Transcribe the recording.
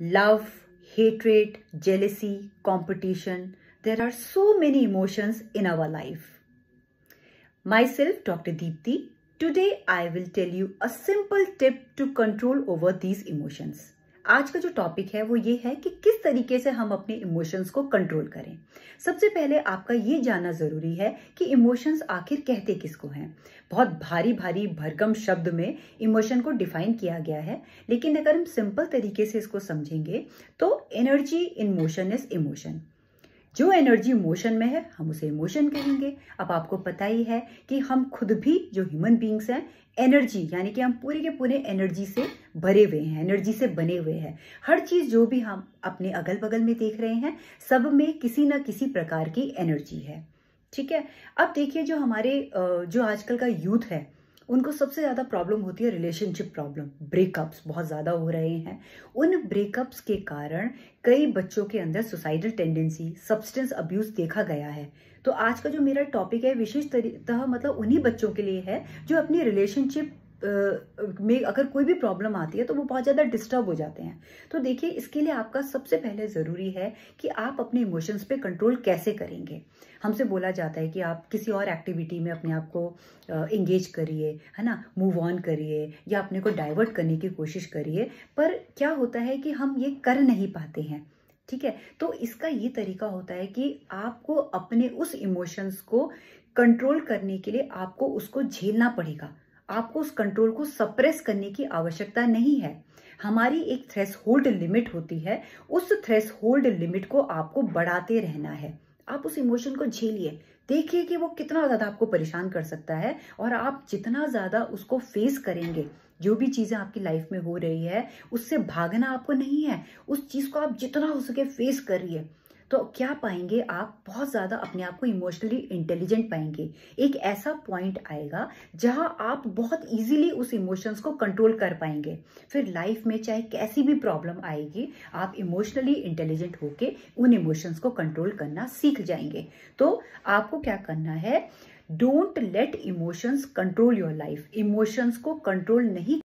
love, hatred, jealousy, competition. There are so many emotions in our life. Myself, Dr. Deepthi, today I will tell you a simple tip to control over these emotions. आज का जो topic है वो ये है कि किस तरीके से हम अपने इमोशंस को कंट्रोल करें सबसे पहले आपका ये जानना ज़रूरी है कि इमोशंस आखिर कहते किसको हैं बहुत भारी भारी भरकम शब्द में इमोशन को डिफाइन किया गया है लेकिन अगर हम सिंपल तरीके से इसको समझेंगे तो energy in motion is emotion जो एनर्जी मोशन में है हम उसे इमोशन कहेंगे अब आपको पता ही है कि हम खुद भी जो ह्यूमन बींग्स हैं एनर्जी यानी कि हम पूरे के पूरे एनर्जी से भरे हुए हैं एनर्जी से बने हुए हैं हर चीज़ जो भी हम अपने अगल बगल में देख रहे हैं सब में किसी न किसी प्रकार की एनर्जी है ठीक है अब देखिए जो हमारे जो आजकल का यूथ है उनको सबसे ज़्यादा प्रॉब्लम होती है रिलेशनशिप प्रॉब्लम ब्रेकअप्स बहुत ज़्यादा हो रहे हैं उन ब्रेकअप्स के कारण कई बच्चों के अंदर सुसाइडल टेंडेंसी सब्सटेंस अब्यूज देखा गया है तो आज का जो मेरा टॉपिक है विशेष तरीतः मतलब उन्हीं बच्चों के लिए है जो अपनी रिलेशनशिप में अगर कोई भी प्रॉब्लम आती है तो वो बहुत ज़्यादा डिस्टर्ब हो जाते हैं तो देखिए इसके लिए आपका सबसे पहले ज़रूरी है कि आप अपने इमोशंस पे कंट्रोल कैसे करेंगे हमसे बोला जाता है कि आप किसी और एक्टिविटी में अपने आप को इंगेज करिए है ना मूव ऑन करिए या अपने को डाइवर्ट करने की कोशिश करिए पर क्या होता है कि हम ये कर नहीं पाते हैं ठीक है तो इसका ये तरीका होता है कि आपको अपने उस इमोशंस को कंट्रोल करने के लिए आपको उसको झेलना पड़ेगा आपको उस कंट्रोल को सप्रेस करने की आवश्यकता नहीं है हमारी एक थ्रेस होल्ड लिमिट होती है उस थ्रेस होल्ड लिमिट को आपको बढ़ाते रहना है आप उस इमोशन को झेलिए देखिए कि वो कितना ज़्यादा आपको परेशान कर सकता है और आप जितना ज़्यादा उसको फेस करेंगे जो भी चीज़ें आपकी लाइफ में हो रही है उससे भागना आपको नहीं है उस चीज़ को आप जितना हो सके फेस करिए तो क्या पाएंगे आप बहुत ज़्यादा अपने आप को इमोशनली इंटेलिजेंट पाएंगे एक ऐसा पॉइंट आएगा जहां आप बहुत इजीली उस इमोशंस को कंट्रोल कर पाएंगे फिर लाइफ में चाहे कैसी भी प्रॉब्लम आएगी आप इमोशनली इंटेलिजेंट होके उन इमोशंस को कंट्रोल करना सीख जाएंगे तो आपको क्या करना है don't let emotions control your life emotions को कंट्रोल नहीं